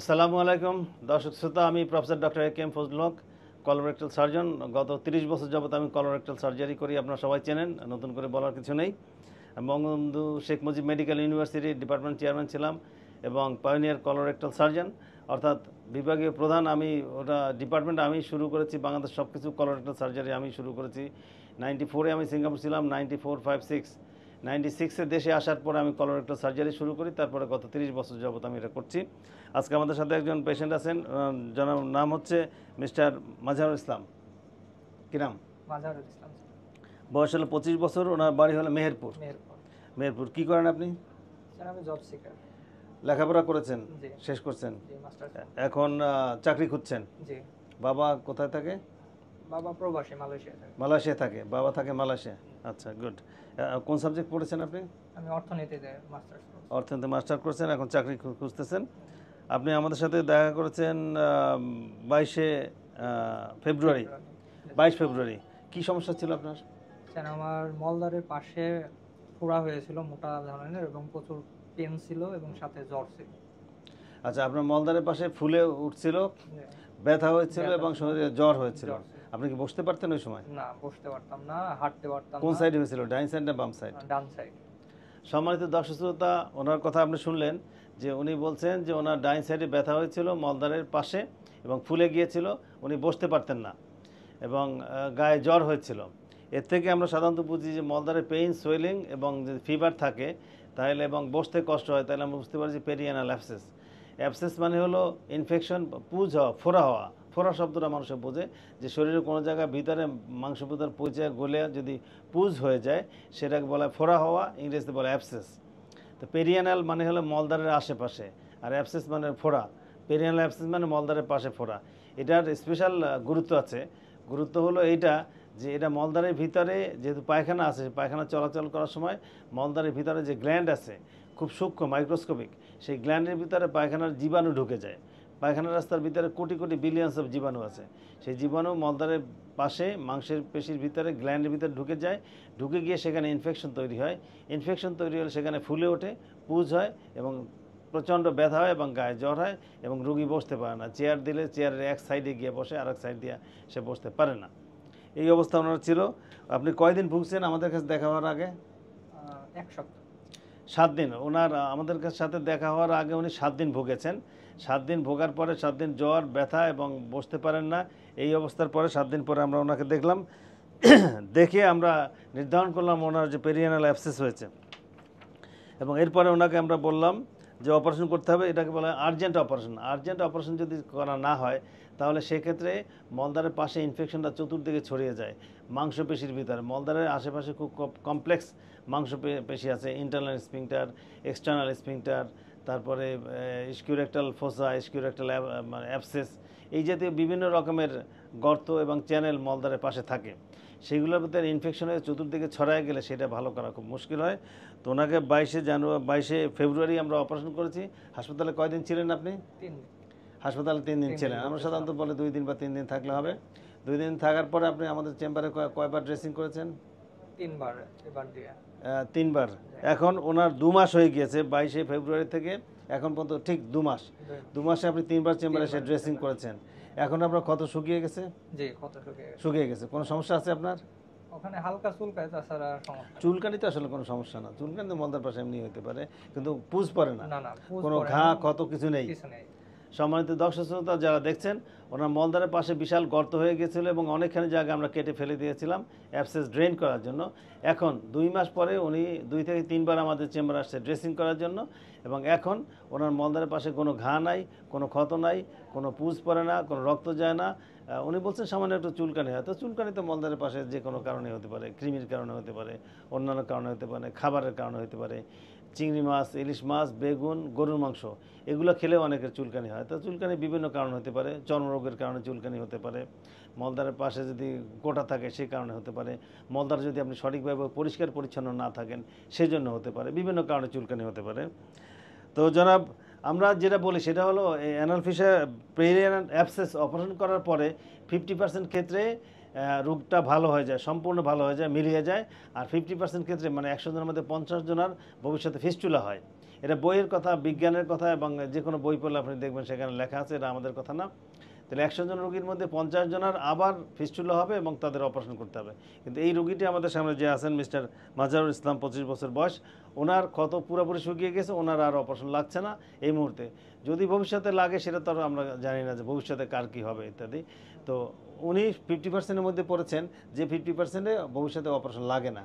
আসসালামু আলাইকুম দর্শক শ্রোতা আমি প্রফেসর ডক্টর এ কেম ফজলক কলোরেক্টাল সার্জন গত 30 বছর যাবত আমি কলোরেক্টাল সার্জারি করি আপনারা সবাই চেনেন নতুন করে বলার কিছু নেই Bangabandhu Sheikh Mujib medical university department chairman ছিলাম এবং পায়োনিয়ার কলোরেক্টাল সার্জন অর্থাৎ বিভাগীয় প্রধান আমি ওটা ডিপার্টমেন্ট আমি শুরু করেছি বাংলাদেশ সব কিছু কলোরেক্টাল সার্জারি আমি শুরু করেছি নাইনটি ফোরে আমি সিঙ্গাপুর ছিলাম ninety four five six ninety সিক্সে দেশে আসার পরে আমি কলোরেক্টাল সার্জারি শুরু করি তারপরে গত তিরিশ বছর যাবত আমি এটা করছি আজকে আমাদের সাথে একজন পেশেন্ট আছেন যার নাম হচ্ছে মিস্টার মাজহারুল ইসলাম কী নাম ইসলাম বয়স হলো পঁচিশ বছর ওনার বাড়ি হলো মেহেরপুর মেহেরপুর কী করেন আপনি লেখাপড়া করেছেন শেষ করছেন এখন চাকরি খুঁজছেন বাবা কোথায় থাকে বাবা প্রবাসী মালয়েশিয়া মালয়েশিয়া থাকে বাবা থাকে মালয়েশিয়া আচ্ছা গুড কোন সাবজেক্ট পড়েছেন আপনি আমি অর্থনীতিতে মাস্টার্স অর্থনীতিতে মাস্টার করছেন এখন চাকরি খুঁজতেছেন আপনি আমাদের সাথে দেখা করেছেন বাইশে ফেব্রুয়ারি বাইশ ফেব্রুয়ারি কি সমস্যা ছিল আপনার স্যার আমার মলদারের পাশে ফোড়া হয়েছিল মোটা ধরনের এবং প্রচুর পেন ছিল এবং সাথে জ্বর ছিল আচ্ছা আপনার মলদারের পাশে ফুলে উঠছিল ব্যথা হয়েছিল এবং শরীরে জ্বর হয়েছিল আপনি কি বসতে পারতেন ওই সময় না বসতে পারতাম না হাঁটতে পারতাম কোন সাইডে হয়েছিল ডাইন সাইড না বাম সাইড ডান সাইড সম্মানিত দর্শক শ্রোতা ওনার কথা আপনি শুনলেন যে উনি বলছেন যে ওনার ডাইন সাইডে ব্যথা হয়েছিল মলদারের পাশে এবং ফুলে গিয়েছিল উনি বসতে পারতেন না এবং গায়ে জ্বর হয়েছিল এর থেকে আমরা সাধারণত বুঝি যে মলদারে পেইন সোয়েলিং এবং যদি ফিভার থাকে তাহলে এবং বসতে কষ্ট হয় তাহলে আমরা বুঝতে পারি যে পেরিয়ানাল অ্যাপসেস অ্যাপসেস মানে হলো ইনফেকশন পুজ হওয়া ফোড়া হওয়া ফোড়া শব্দটা মানুষে বোঝে যে শরীরে কোনো জায়গায় ভিতরে মাংস ভিতর পচে গলে যদি পুজ হয়ে যায় সেটাকে বলা ফোড়া হওয়া ইংরেজিতে বলে অ্যাপসেস তো পেরিয়ানাল মানে হলো মলদারের আশেপাশে আর অ্যাপসেস মানে ফোড়া পেরিয়ানাল অ্যাপসেস মানে মলদারের পাশে ফোড়া এটার স্পেশাল গুরুত্ব আছে গুরুত্ব হলো এইটা যে এটা মলদারের ভিতরে যেহেতু পায়খানা আছে পায়খানা চলাচল করার সময় মলদারের ভিতরে যে গ্ল্যান্ড আছে খুব সূক্ষ্ম মাইক্রোস্কোপিক সেই গ্ল্যান্ডের ভিতরে পায়খানার জীবাণু ঢুকে যায় পায়খানা রাস্তার ভিতরে কোটি কোটি বিলিয়ন্স অফ জীবাণু আছে সেই জীবাণু মলদারের পাশে মাংসের পেশির ভিতরে গ্ল্যান্ডের ভিতরে ঢুকে যায় ঢুকে গিয়ে সেখানে ইনফেকশন তৈরি হয় ইনফেকশন তৈরি হলে সেখানে ফুলে ওঠে পুজ হয় এবং প্রচণ্ড ব্যথা হয় এবং গায়ে জ্বর হয় এবং রুগী বসতে পারে না চেয়ার দিলে চেয়ারের এক সাইডে গিয়ে বসে আর এক সাইড দিয়ে সে বসতে পারে না এই অবস্থা ওনার ছিল আপনি কয়দিন ভুগছেন আমাদের কাছে দেখা হওয়ার আগে এক সপ্তাহ সাত দিন ওনার আমাদের সাথে দেখা হওয়ার আগে উনি সাত দিন ভুগেছেন সাত দিন ভোগার পরে সাত দিন জ্বর ব্যথা এবং বসতে পারেন না এই অবস্থার পরে সাত দিন পরে আমরা ওনাকে দেখলাম দেখে আমরা নির্ধারণ করলাম ওনার যে পেরিয়ানাল অ্যাপসেস হয়েছে এবং এরপরে ওনাকে আমরা বললাম যে অপারেশন করতে হবে এটাকে বলা হয় আর্জেন্ট অপারেশন আর্জেন্ট অপারেশন যদি করা না হয় তাহলে সেক্ষেত্রে মলদারের পাশে ইনফেকশনটা চতুর্দিকে ছড়িয়ে যায় মাংসপেশির ভিতরে মলদারের আশেপাশে খুব কমপ্লেক্স মাংস পেশি আছে ইন্টারনাল স্পিংটার এক্সটার্নাল স্পিংটার তারপরে স্কিউরেক্টাল ফোসা স্কিউরেক্টাল মানে অ্যাপসেস এই জাতীয় বিভিন্ন রকমের গর্ত এবং চ্যানেল মলদারের পাশে থাকে সেগুলোর ভিতরে ইনফেকশন হয়ে চতুর্দিকে ছড়ায় গেলে সেটা ভালো করা খুব মুশকিল হয় তো ওনাকে বাইশে জানুয়ারি বাইশে ফেব্রুয়ারি আমরা অপারেশন করেছি হাসপাতালে কয়দিন ছিলেন আপনি হাসপাতালে তিন দিন ছিলেন আমরা সাধারণত বলে দুই দিন বা তিন দিন থাকলে হবে দুই দিন থাকার পরে আপনি আমাদের চেম্বারে কয়বার ড্রেসিং করেছেন তিনবার তিনবার এখন ওনার দু মাস হয়ে গিয়েছে বাইশে ফেব্রুয়ারি থেকে এখন পর্যন্ত ঠিক দু মাস দু মাসে আপনি তিনবার চেম্বারে এসে ড্রেসিং করেছেন এখন আপনার ক্ষত শুকিয়ে গেছে শুকিয়ে গেছে কোনো সমস্যা আছে আপনার ওখানে হালকা তাছাড়া আসলে কোনো সমস্যা না তো মন্দার পাশে এমনি হতে পারে কিন্তু পুজ পরে না কোনো ঘা ক্ষত কিছু নেই সম্মানিত দর্শক শ্রোতা যারা দেখছেন ওনার মলদারের পাশে বিশাল গর্ত হয়ে গেছিলো এবং অনেকখানি জায়গা আমরা কেটে ফেলে দিয়েছিলাম অ্যাপসেস ড্রেন করার জন্য এখন দুই মাস পরে উনি দুই থেকে তিনবার আমাদের চেম্বার আসছে ড্রেসিং করার জন্য এবং এখন ওনার মলদারের পাশে কোনো ঘা নাই কোনো ক্ষত নাই কোনো পুজ পড়ে না কোনো রক্ত যায় না উনি বলছেন সামান্য একটু চুলকানি হয় তো চুলকানি তো মলদারের পাশে যে কোনো কারণে হতে পারে কৃমির কারণে হতে পারে অন্যান্য কারণে হতে পারে খাবারের কারণে হতে পারে চিংড়ি মাছ ইলিশ মাছ বেগুন গরুর মাংস এগুলো খেলেও অনেকের চুলকানি হয় তো চুলকানি বিভিন্ন কারণ হতে পারে চর্মরোগের কারণে চুলকানি হতে পারে মলদারের পাশে যদি গোটা থাকে সেই কারণে হতে পারে মলদার যদি আপনি সঠিকভাবে পরিষ্কার পরিচ্ছন্ন না থাকেন সেজন্য হতে পারে বিভিন্ন কারণে চুলকানি হতে পারে তো জনাব আমরা যেটা বলি সেটা হলো anal fissure perianal abscess operation করার পরে ফিফটি পার্সেন্ট ক্ষেত্রে রোগটা ভালো হয়ে যায় সম্পূর্ণ ভালো হয়ে যায় মিলিয়ে যায় আর ফিফটি পার্সেন্ট ক্ষেত্রে মানে একশো জনের মধ্যে পঞ্চাশ জনের ভবিষ্যতে ফিস্টুলা হয় এটা বইয়ের কথা বিজ্ঞানের কথা এবং যে কোনো বই পড়লে আপনি দেখবেন সেখানে লেখা আছে এটা আমাদের কথা না তাহলে একশো জন রোগীর মধ্যে পঞ্চাশ জনের আবার ফিস্টুলা হবে এবং তাদের অপারেশন করতে হবে কিন্তু এই রুগীটি আমাদের সামনে যে আছেন মিস্টার মাজারুল ইসলাম পঁচিশ বছর বয়স ওনার ক্ষত পুরোপুরি শুকিয়ে গেছে ওনার আর অপারেশন লাগছে না এই মুহূর্তে যদি ভবিষ্যতে লাগে সেটা তো আমরা জানি না যে ভবিষ্যতে কার কী হবে ইত্যাদি তো উনি ফিফটি পার্সেন্টের মধ্যে পড়েছেন যে ফিফটি পার্সেন্টে ভবিষ্যতে অপারেশন লাগে না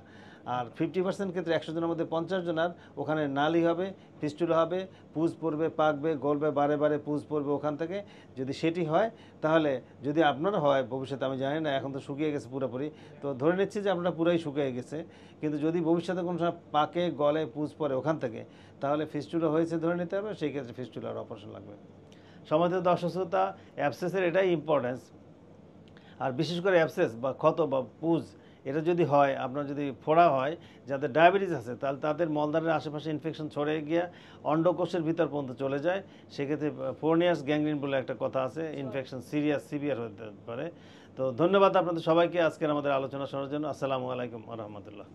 আর ফিফটি পার্সেন্ট ক্ষেত্রে একশো জনের মধ্যে পঞ্চাশ জনের ওখানে নালি হবে ফিস্টুল হবে পুজ পড়বে পাকবে গলবে বারে বারে পুজ পড়বে ওখান থেকে যদি সেটি হয় তাহলে যদি আপনার হয় ভবিষ্যতে আমি জানি না এখন তো শুকিয়ে গেছে পুরোপুরি তো ধরে নিচ্ছি যে আপনার পুরাই শুকিয়ে গেছে কিন্তু যদি ভবিষ্যতে কোনো সময় পাকে গলে পুজ পড়ে ওখান থেকে তাহলে ফিস্টুলা হয়েছে ধরে নিতে হবে সেই ক্ষেত্রে ফিস্টুলার অপারেশন লাগবে সমাধিত অসুস্থতা অ্যাবসেসের এটাই ইম্পর্টেন্স আর বিশেষ করে অ্যাবসেস বা ক্ষত বা পুজ এটা যদি হয় আপনার যদি ফোড়া হয় যাদের ডায়াবেটিস আছে তাহলে তাদের মলদারের আশেপাশে ইনফেকশন ছড়ে গিয়ে অন্ডকোষের ভিতর পর্যন্ত চলে যায় সেক্ষেত্রে ফোর্নিয়াস গ্যাংগ্রিন বলে একটা কথা আছে ইনফেকশন সিরিয়াস সিভিয়ার হতে পারে তো ধন্যবাদ আপনাদের সবাইকে আজকের আমাদের আলোচনা শোনার জন্য আসসালামু আলাইকুম রহমতুল্লাহ